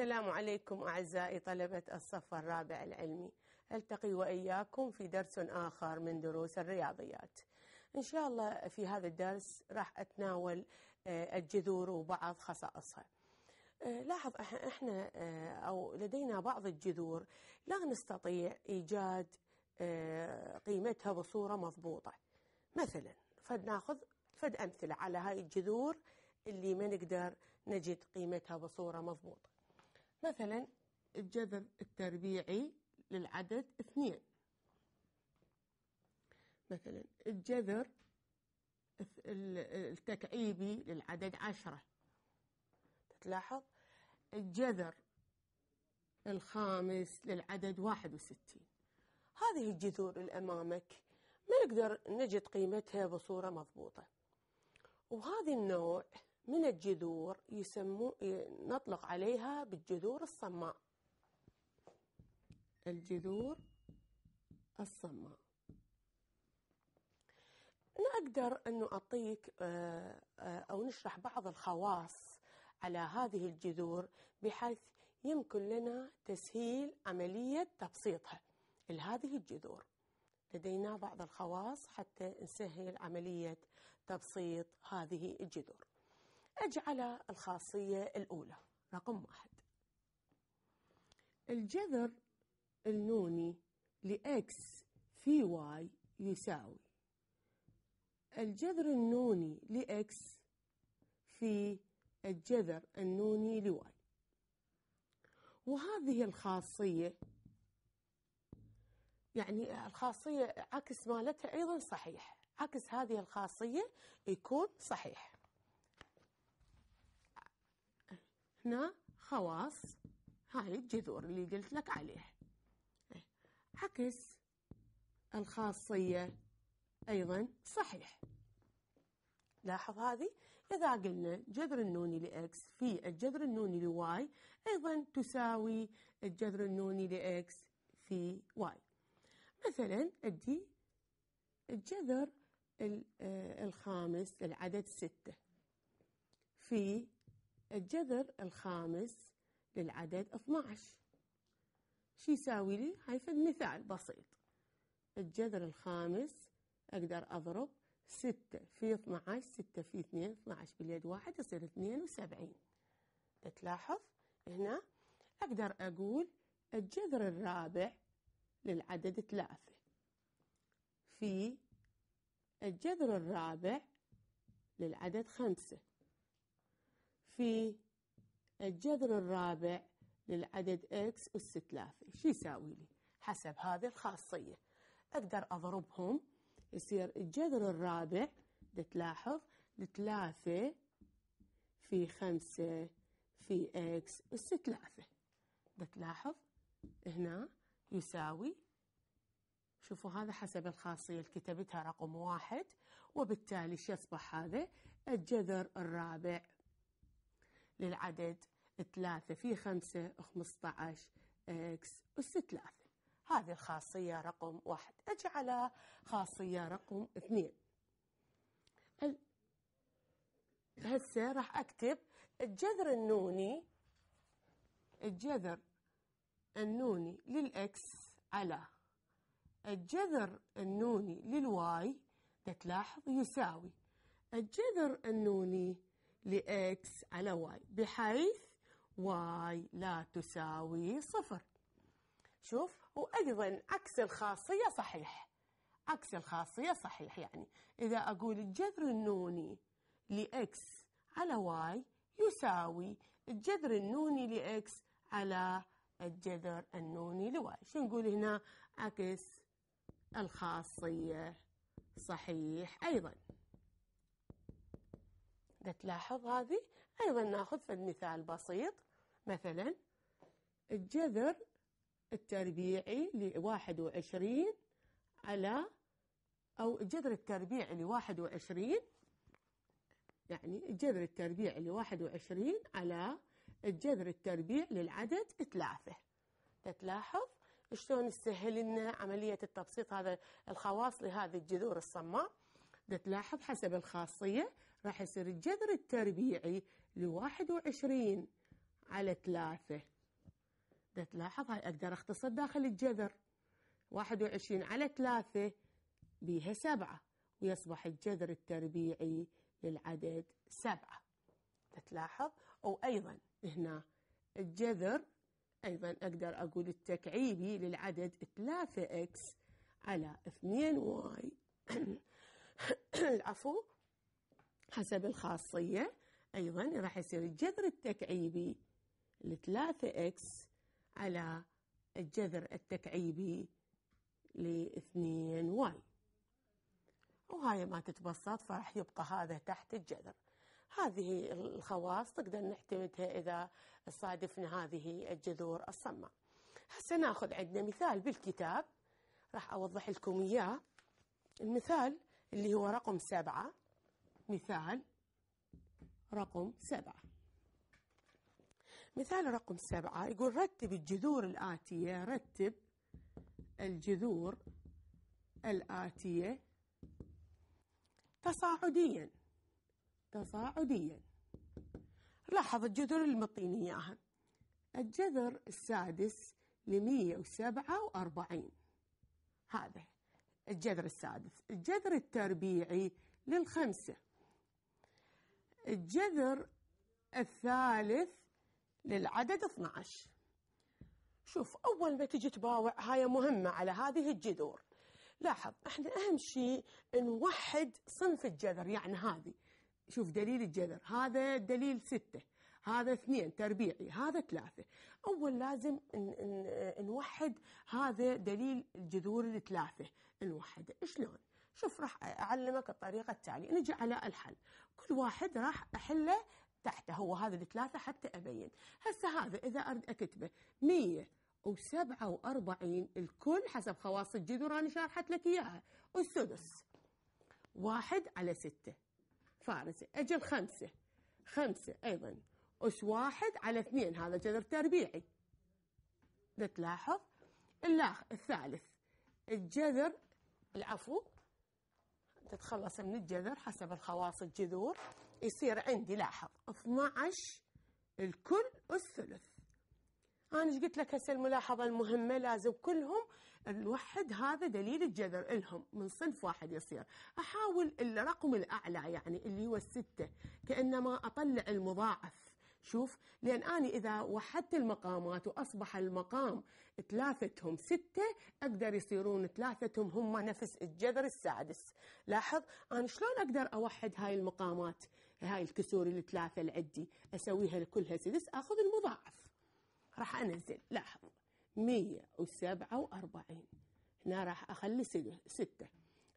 السلام عليكم أعزائي طلبة الصف الرابع العلمي ألتقي وإياكم في درس آخر من دروس الرياضيات إن شاء الله في هذا الدرس راح أتناول آه، الجذور وبعض خصائصها آه، لاحظ احنا آه، او لدينا بعض الجذور لا نستطيع ايجاد قيمتها بصوره مضبوطه. مثلا فد ناخذ فد امثله على هاي الجذور اللي ما نقدر نجد قيمتها بصوره مضبوطه. مثلا الجذر التربيعي للعدد اثنين مثلا الجذر التكعيبي للعدد عشرة تلاحظ الجذر الخامس للعدد واحد وستين هذه الجذور اللي أمامك ما نقدر نجد قيمتها بصورة مضبوطة وهذا النوع من الجذور يسمو إيه، نطلق عليها بالجذور الصماء الجذور الصماء أنا أقدر أنه أعطيك آه، آه، أو نشرح بعض الخواص على هذه الجذور بحيث يمكن لنا تسهيل عملية تبسيطها لهذه الجذور لدينا بعض الخواص حتى نسهل عملية تبسيط هذه الجذور اجعل الخاصية الأولى رقم واحد الجذر النوني لإكس في واي يساوي الجذر النوني لإكس في الجذر النوني لواي وهذه الخاصية يعني الخاصية عكس مالتها أيضا صحيح عكس هذه الخاصية يكون صحيح احنا خواص هاي الجذور اللي قلت لك عليه عكس الخاصية أيضا صحيح لاحظ هذه إذا قلنا جذر النوني لإكس في الجذر النوني لواي أيضا تساوي الجذر النوني لإكس في واي مثلا أدي الجذر آه، الخامس للعدد ستة في الجذر الخامس للعدد 12 شو يساوي لي هاي مثال بسيط الجذر الخامس أقدر أضرب 6 في 12 6 في 2 12 باليد واحد يصير 72 تلاحظ هنا أقدر أقول الجذر الرابع للعدد 3 في الجذر الرابع للعدد 5 في الجذر الرابع للعدد x أس 3 شو يساوي لي حسب هذه الخاصية أقدر أضربهم يصير الجذر الرابع تلاحظ لثلاثة في خمسة في x أس 3 تلاحظ هنا يساوي شوفوا هذا حسب الخاصية اللي كتبتها رقم واحد وبالتالي شو يصبح هذا الجذر الرابع للعدد 3 في 5 15 اكس أس 3 هذه الخاصية رقم واحد أجعلها خاصية رقم اثنين هسه راح أكتب الجذر النوني الجذر النوني للإكس على الجذر النوني للواي تلاحظ يساوي الجذر النوني لإكس على واي بحيث واي لا تساوي صفر شوف وأيضا عكس الخاصية صحيح عكس الخاصية صحيح يعني إذا أقول الجذر النوني لإكس على واي يساوي الجذر النوني لإكس على الجذر النوني لواي شو نقول هنا عكس الخاصية صحيح أيضاً ده تلاحظ هذه أيضا ناخذ في المثال بسيط مثلا الجذر التربيعي ل 21 على أو الجذر التربيعي ل 21 يعني الجذر التربيعي ل 21 على الجذر التربيع للعدد ثلاثة تلاحظ شلون تسهل لنا عملية التبسيط هذا الخواص لهذه الجذور الصماء تلاحظ حسب الخاصية راح يصير الجذر التربيعي لواحد وعشرين على ثلاثة ده تلاحظ هاي أقدر أختصر داخل الجذر واحد وعشرين على ثلاثة بيها سبعة ويصبح الجذر التربيعي للعدد سبعة تلاحظ أو أيضا هنا الجذر أيضا أقدر أقول التكعيبي للعدد ثلاثة إكس على اثنين واي العفو حسب الخاصية أيضا راح يصير الجذر التكعيبي لثلاثة إكس على الجذر التكعيبي لاثنين واي وهاي ما تتبسط فراح يبقى هذا تحت الجذر هذه الخواص نقدر نعتمدها إذا صادفنا هذه الجذور الصماء هسه ناخذ عندنا مثال بالكتاب راح أوضح لكم إياه المثال اللي هو رقم سبعة مثال رقم سبعة مثال رقم سبعة يقول رتب الجذور الآتية رتب الجذور الآتية تصاعديا تصاعديا لاحظ الجذور اللي مطيني اياها الجذر السادس لمية وسبعة وأربعين هذا الجذر السادس الجذر التربيعي للخمسة الجذر الثالث للعدد 12 شوف أول ما تجي تباوع هاي مهمة على هذه الجذور لاحظ احنا أهم شيء نوحد صنف الجذر يعني هذه شوف دليل الجذر هذا دليل ستة هذا اثنين تربيعي هذا ثلاثة أول لازم نوحد هذا دليل الجذور الثلاثة نوحده شلون شوف راح أعلمك الطريقة التالية نجي على الحل كل واحد راح أحله تحته هو هذا الثلاثة حتى أبين هسه هذا إذا أرد أكتبه مية وسبعة وأربعين الكل حسب خواص الجذور أنا شارحت لك إياها والسدس واحد على ستة فارس أجل خمسة خمسة أيضا أس واحد على اثنين هذا جذر تربيعي بتلاحظ اللاخ الثالث الجذر العفو تتخلص من الجذر حسب الخواص الجذور يصير عندي لاحظ 12 الكل والثلث أنا ايش قلت لك هسه الملاحظة المهمة لازم كلهم نوحد هذا دليل الجذر إلهم من صنف واحد يصير أحاول الرقم الأعلى يعني اللي هو الستة كأنما أطلع المضاعف شوف لأن أنا إذا وحدت المقامات وأصبح المقام ثلاثتهم ستة أقدر يصيرون ثلاثتهم هم نفس الجذر السادس لاحظ أنا شلون أقدر أوحد هاي المقامات هاي الكسور الثلاثة اللي عندي أسويها كلها سدس أخذ المضاعف راح أنزل لاحظ 147 هنا راح أخلي ستة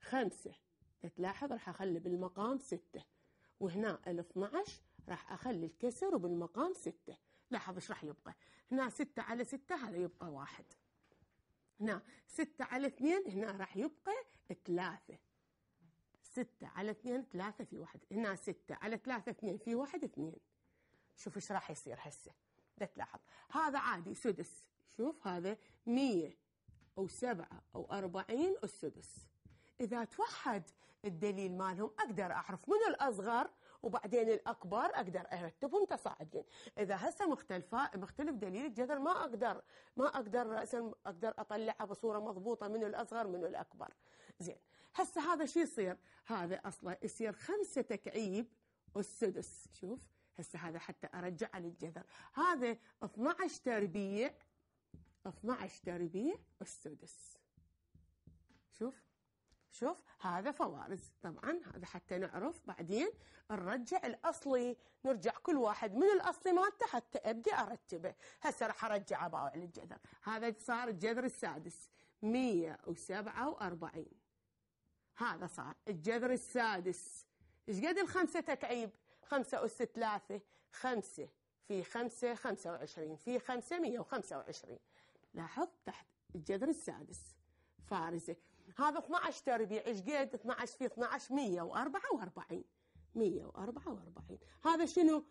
خمسة تلاحظ راح أخلي بالمقام ستة وهنا ال 12 راح اخلي الكسر وبالمقام ستة لاحظ ايش راح يبقى هنا ستة على ستة هذا يبقى واحد هنا ستة على اثنين هنا راح يبقى ثلاثة ستة على اثنين ثلاثة في واحد هنا ستة على ثلاثة اثنين في واحد اثنين شوف ايش راح يصير هسه لا تلاحظ هذا عادي سدس شوف هذا مية أو سبعة أو أربعين السدس إذا توحد الدليل مالهم أقدر أعرف من الأصغر وبعدين الأكبر أقدر أرتبهم تصاعديا إذا هسه مختلفة مختلف دليل الجذر ما أقدر ما أقدر رأسا أقدر أطلعها بصورة مضبوطة من الأصغر من الأكبر زين هسه هذا شو يصير هذا أصلا يصير خمسة تكعيب السدس شوف هسه هذا حتى أرجع على الجذر هذا 12 تربيع 12 تربيع السدس شوف شوف هذا فوارز طبعا هذا حتى نعرف بعدين نرجع الأصلي نرجع كل واحد من الأصلي مالته حتى أبدي أرتبه هسه راح أرجع أباوع للجذر هذا صار الجذر السادس 147 هذا صار الجذر السادس ايش قد الخمسة تكعيب خمسة أس ثلاثة خمسة في خمسة خمسة وعشرين في خمسة مية وخمسة وعشرين لاحظ تحت الجذر السادس فارزة هذا 12 تربيع ايش قد 12 في 12 144 144 هذا شنو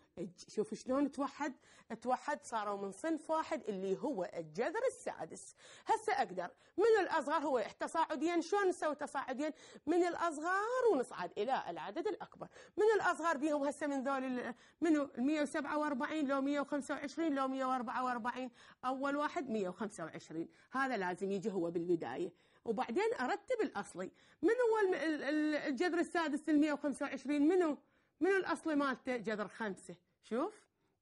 شوف شلون توحد توحد صاروا من صنف واحد اللي هو الجذر السادس هسه اقدر من الاصغر هو تصاعديا شلون نسوي تصاعديا من الاصغر ونصعد الى العدد الاكبر من الاصغر بيهم هسه من ذول منو 147 لو 125 لو 144 اول واحد 125 هذا لازم يجي هو بالبدايه وبعدين ارتب الاصلي من هو الجذر السادس ال 125 منو منو الاصلي مالته جذر خمسة شوف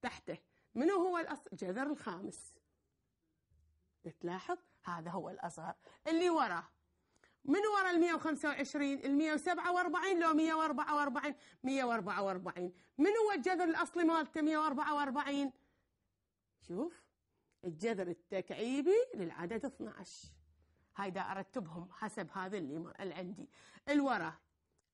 تحته منو هو الاصل جذر الخامس تلاحظ هذا هو الاصغر اللي وراه من ورا ال 125 ال 147 لو 144 144 من هو الجذر الاصلي مالته 144 شوف الجذر التكعيبي للعدد 12 هيدا أرتبهم حسب هذا اللي عندي الورا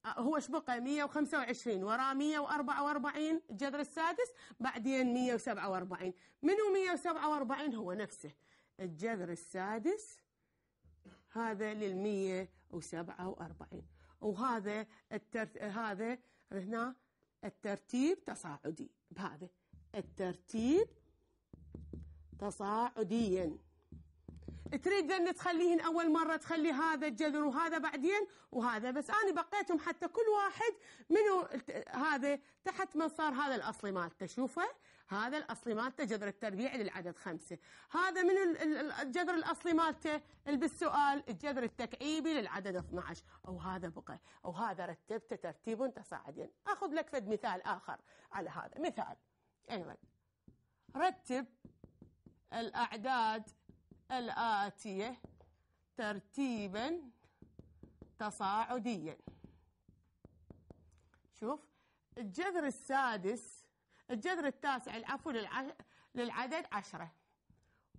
آه، هو ايش بقى 125 وراه 144 الجذر السادس بعدين 147 منو 147 هو نفسه الجذر السادس هذا لل 147 وهذا الترت... هذا هنا الترتيب تصاعدي بهذا الترتيب تصاعديا تريد ان تخليهن أول مرة تخلي هذا الجذر وهذا بعدين وهذا بس أنا بقيتهم حتى كل واحد منو هذا تحت من صار هذا الأصلي مالته شوفه هذا الأصلي مالته جذر التربيع للعدد خمسة هذا من الجذر الأصلي مالته بالسؤال الجذر التكعيبي للعدد 12 أو هذا بقى أو هذا رتبته ترتيب تصاعديا أخذ لك فد مثال آخر على هذا مثال أيضا رتب الأعداد الآتية ترتيبا تصاعديا شوف الجذر السادس الجذر التاسع العفو للعدد عشرة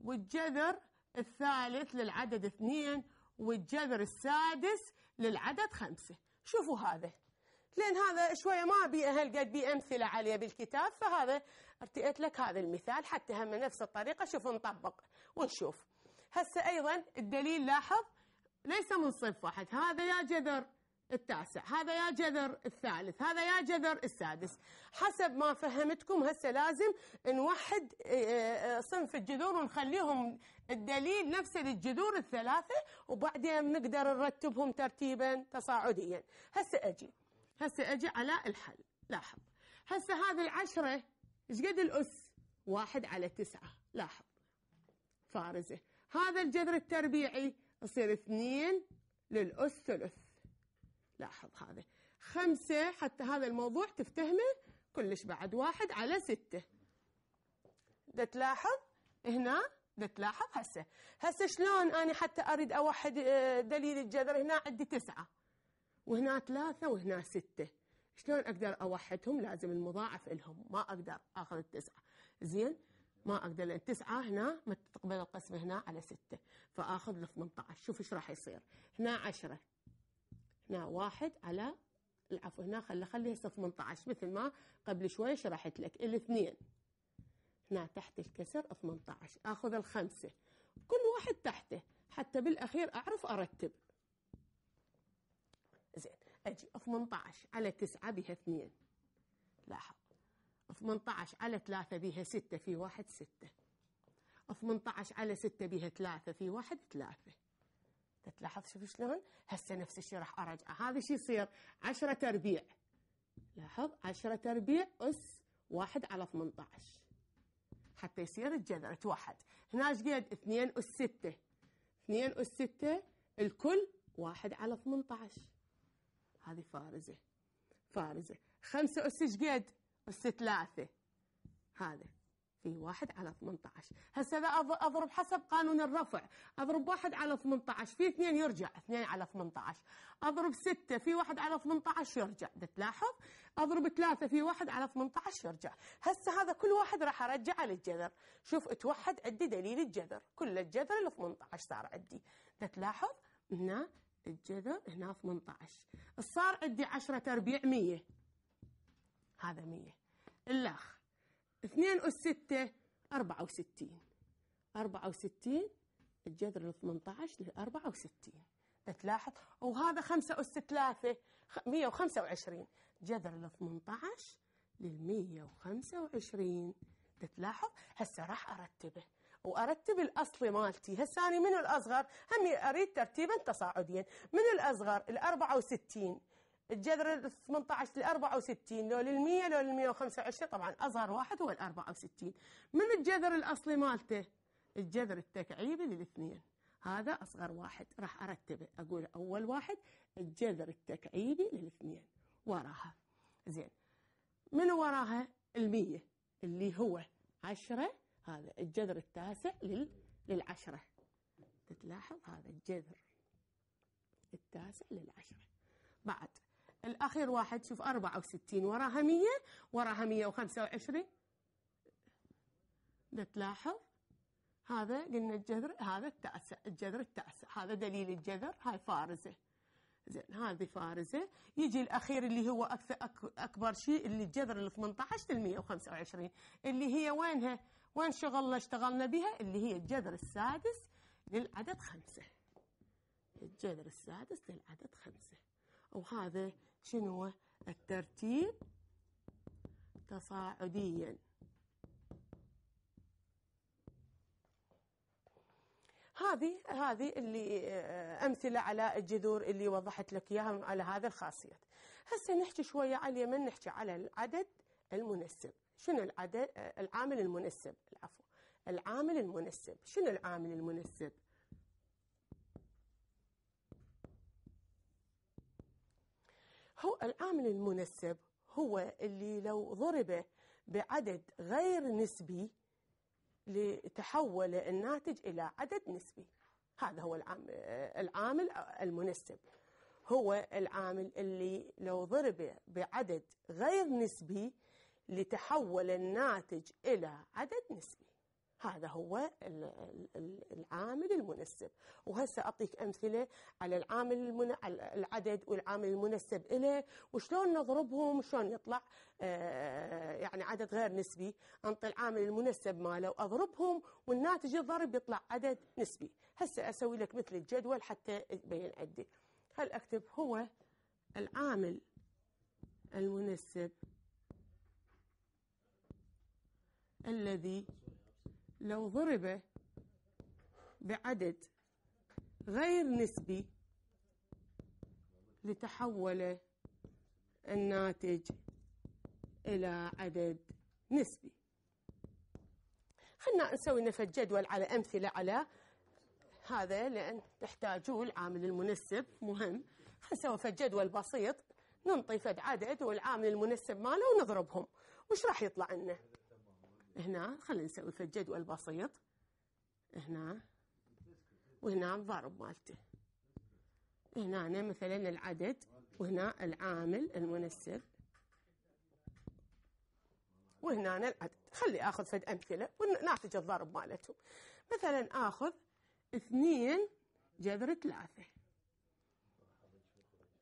والجذر الثالث للعدد اثنين والجذر السادس للعدد خمسة شوفوا هذا لأن هذا شوية ما بي هالقد بي أمثلة عليه بالكتاب فهذا ارتئت لك هذا المثال حتى هم نفس الطريقة شوف نطبق ونشوف هسه أيضا الدليل لاحظ ليس من صنف واحد هذا يا جذر التاسع هذا يا جذر الثالث هذا يا جذر السادس حسب ما فهمتكم هسه لازم نوحد آه، آه، صنف الجذور ونخليهم الدليل نفسه للجذور الثلاثة وبعدين نقدر نرتبهم ترتيبا تصاعديا هسه أجي هسه أجي على الحل لاحظ هسه هذه العشرة ايش قد الأس واحد على تسعة لاحظ فارزة هذا الجذر التربيعي يصير اثنين للأس ثلث لاحظ هذا خمسة حتى هذا الموضوع تفتهمه كلش بعد واحد على ستة دا تلاحظ هنا دا تلاحظ هسه هسه شلون أنا حتى أريد أوحد آه، دليل الجذر هنا عندي تسعة وهنا ثلاثة وهنا ستة شلون أقدر أوحدهم لازم المضاعف لهم ما أقدر أخذ التسعة زين ما اقدر لان تسعه هنا ما تقبل القسمه هنا على سته فاخذ ال 18 شوف ايش راح يصير هنا 10 هنا واحد على العفو هنا خلي خلي هسه 18 مثل ما قبل شوي شرحت لك الاثنين هنا تحت الكسر 18 اخذ الخمسه كل واحد تحته حتى بالاخير اعرف ارتب زين اجي 18 على 9 بها 2 لاحظ 18 على 3 بيها 6 في 1 6 18 على 6 بيها 3 في 1 3 تلاحظ شوف شلون هسه نفس الشيء راح ارجع هذا شو يصير 10 تربيع لاحظ 10 تربيع اس 1 على 18 حتى يصير الجذر توحد هنا ايش قد 2 اس 6 2 اس 6 الكل 1 على 18 هذه فارزة فارزة 5 اس ايش قد بس ثلاثة هذا في واحد على 18 هسه لا اضرب حسب قانون الرفع اضرب واحد على 18 في اثنين يرجع اثنين على 18 اضرب ستة في واحد على 18 يرجع تلاحظ اضرب ثلاثة في واحد على 18 يرجع هسه هذا كل واحد راح ارجعه للجذر شوف اتوحد عندي دليل الجذر كل الجذر ال 18 صار عندي تلاحظ هنا الجذر هنا 18 صار عندي 10 تربيع 100 هذا 100 الأخ 2 أس 6 64 64 الجذر ال 18 لل 64 تلاحظ وهذا 5 أس 3 125 جذر ال 18 لل 125 تلاحظ هسه راح ارتبه وارتب الاصلي مالتي هسه انا من الاصغر هم اريد ترتيبا تصاعديا من الاصغر ال 64 الجذر ال 18 ل 64 لو لل 100 لو لل 125 طبعا اصغر واحد هو ال 64 من الجذر الاصلي مالته الجذر التكعيبي للاثنين هذا اصغر واحد راح ارتبه اقول اول واحد الجذر التكعيبي للاثنين وراها زين من وراها ال 100 اللي هو 10 هذا الجذر التاسع لل للعشرة تلاحظ هذا الجذر التاسع للعشرة بعد الأخير واحد شوف 64 وراها 100 وراها 125 لا تلاحظ هذا قلنا الجذر هذا التاسع الجذر التاسع هذا دليل الجذر هاي فارزة زين هذه فارزة يجي الأخير اللي هو أكثر أكبر شيء اللي الجذر ال 18 لل 125 اللي هي وينها؟ وين شغلنا اشتغلنا بها؟ اللي هي الجذر السادس للعدد خمسة الجذر السادس للعدد خمسة وهذا شنو الترتيب تصاعديا هذه هذه اللي آه، امثله على الجذور اللي وضحت لك اياها على هذا الخاصيه. هسه نحكي شويه على اليمن نحكي على العدد المنسب، شنو العدد آه، العامل المنسب؟ العفو، العامل المنسب، شنو العامل المنسب؟ هو العامل المنسب هو اللي لو ضرب بعدد غير نسبي لتحول الناتج إلى عدد نسبي هذا هو العامل المنسب هو العامل اللي لو ضرب بعدد غير نسبي لتحول الناتج إلى عدد نسبي هذا هو العامل المنسب وهسه أعطيك أمثلة على العامل المن... على العدد والعامل المنسب إليه وشلون نضربهم وشلون يطلع آه، يعني عدد غير نسبي أنطي العامل المنسب ماله وأضربهم والناتج الضرب يطلع عدد نسبي هسه أسوي لك مثل الجدول حتى تبين عندي هل أكتب هو العامل المنسب الذي لو ضرب بعدد غير نسبي لتحول الناتج إلى عدد نسبي خلنا نسوي نفس جدول على أمثلة على هذا لأن تحتاجوه العامل المنسب مهم خلنا نسوي جدول بسيط ننطي فد عدد والعامل المنسب ماله ونضربهم وش راح يطلع لنا؟ هنا خلينا نسوي في الجدول بسيط هنا وهنا الضرب مالته هنا مثلا العدد وهنا العامل المنسب وهنا العدد خلي اخذ فد امثله وناتج الضرب مالتهم مثلا اخذ اثنين جذر ثلاثه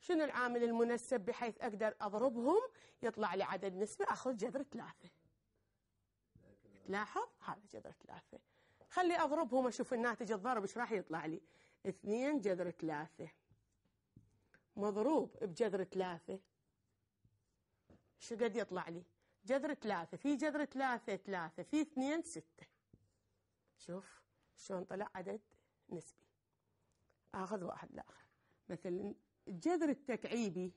شنو العامل المنسب بحيث اقدر اضربهم يطلع لي عدد نسبه اخذ جذر ثلاثه تلاحظ هذا جذر ثلاثة خلي أضربهم أشوف الناتج الضرب إيش راح يطلع لي اثنين جذر ثلاثة مضروب بجذر ثلاثة شو قد يطلع لي جذر ثلاثة في جذر ثلاثة ثلاثة في اثنين ستة شوف شلون طلع عدد نسبي آخذ واحد لآخر مثلا الجذر التكعيبي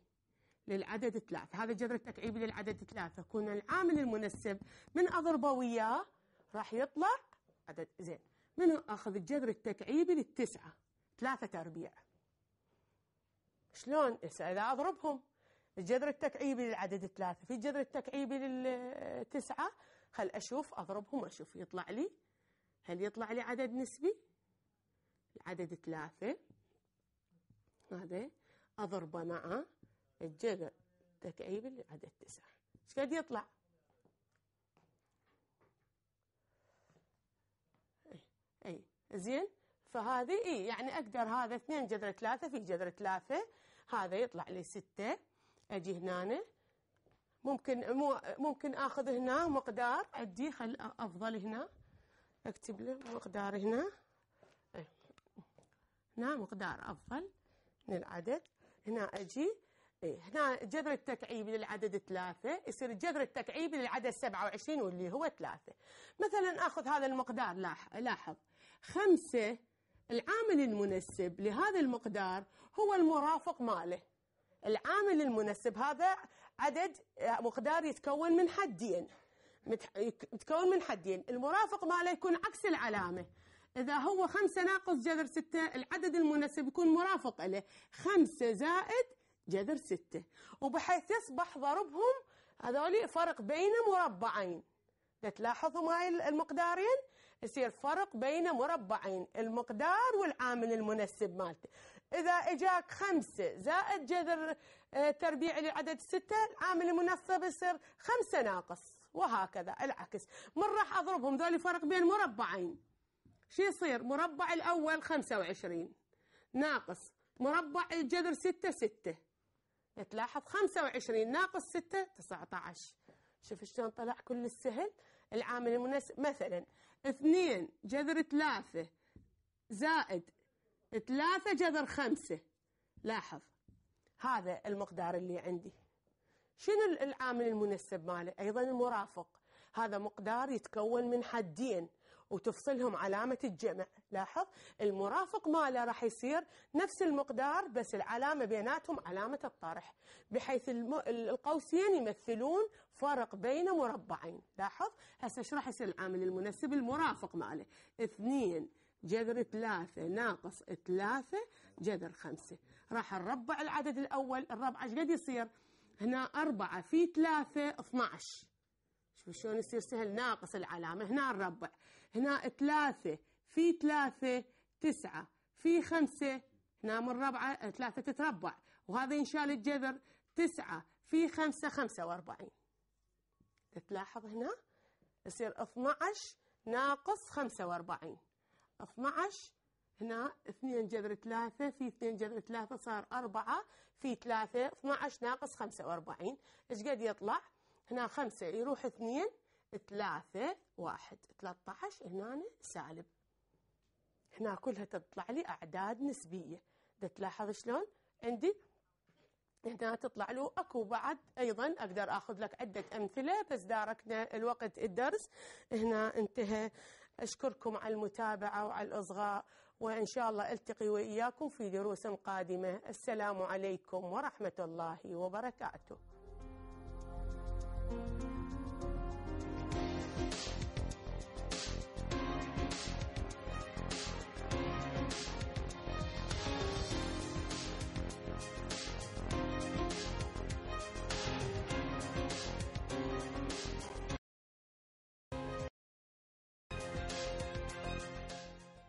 للعدد ثلاثة هذا الجذر التكعيبي للعدد ثلاثة يكون العامل المنسب من أضربه وياه راح يطلع عدد زين منو أخذ الجذر التكعيبي للتسعة ثلاثة أربيع شلون إذا أضربهم الجذر التكعيبي للعدد ثلاثة في الجذر التكعيبي للتسعة خل أشوف أضربهم أشوف يطلع لي هل يطلع لي عدد نسبي العدد ثلاثة هذا أضربه مع الجذر تكعيب العدد تسعة ايش قد يطلع اي إيه. زين فهذه اي يعني اقدر هذا اثنين جذر ثلاثة في جذر ثلاثة هذا يطلع لي ستة اجي هنا ممكن مو ممكن اخذ هنا مقدار ادي خل افضل هنا اكتب له مقدار هنا إيه. هنا مقدار افضل من العدد هنا اجي إيه هنا جذر التكعيب للعدد ثلاثة يصير جذر التكعيب للعدد 27 واللي هو ثلاثة مثلا أخذ هذا المقدار لاحظ خمسة العامل المنسب لهذا المقدار هو المرافق ماله العامل المنسب هذا عدد آه، مقدار يتكون من حدين يتكون من حدين المرافق ماله يكون عكس العلامة إذا هو خمسة ناقص جذر ستة العدد المناسب يكون مرافق له خمسة زائد جذر ستة وبحيث يصبح ضربهم هذول فرق بين مربعين تلاحظهم هاي المقدارين يصير فرق بين مربعين المقدار والعامل المنسب مالته إذا إجاك خمسة زائد جذر آه، تربيع لعدد ستة العامل المناسب يصير خمسة ناقص وهكذا العكس من راح أضربهم ذولي فرق بين مربعين شو يصير مربع الأول خمسة وعشرين ناقص مربع الجذر ستة ستة تلاحظ 25 ناقص 6 19 شوف شلون طلع كل السهل العامل المناسب مثلا 2 جذر 3 زائد 3 جذر 5 لاحظ هذا المقدار اللي عندي شنو العامل المنسب ماله أيضا المرافق هذا مقدار يتكون من حدين وتفصلهم علامة الجمع لاحظ المرافق ماله راح يصير نفس المقدار بس العلامة بيناتهم علامة الطرح بحيث القوسين يمثلون فرق بين مربعين لاحظ هسه ايش راح يصير العامل المنسب المرافق ماله اثنين جذر ثلاثة ناقص ثلاثة جذر خمسة راح نربع العدد الأول الربع ايش قد يصير هنا أربعة في ثلاثة 12 شلون يصير سهل ناقص العلامة هنا نربع هنا ثلاثة في ثلاثة تسعة في خمسة هنا من ربعة آه، ثلاثة تتربع وهذا ينشال الجذر تسعة في خمسة خمسة واربعين تلاحظ هنا يصير 12 ناقص 45 12 هنا 2 جذر 3 في 2 جذر 3 صار 4 في 3 12 ناقص 45 ايش قد يطلع هنا خمسة يروح اثنين ثلاثة واحد ثلاثة عشر هنا سالب هنا كلها تطلع لي أعداد نسبية ده تلاحظ شلون عندي هنا تطلع له اكو بعد ايضا اقدر اخذ لك عده امثله بس داركنا الوقت الدرس هنا انتهى اشكركم على المتابعه وعلى الاصغاء وان شاء الله التقي واياكم في دروس قادمه السلام عليكم ورحمه الله وبركاته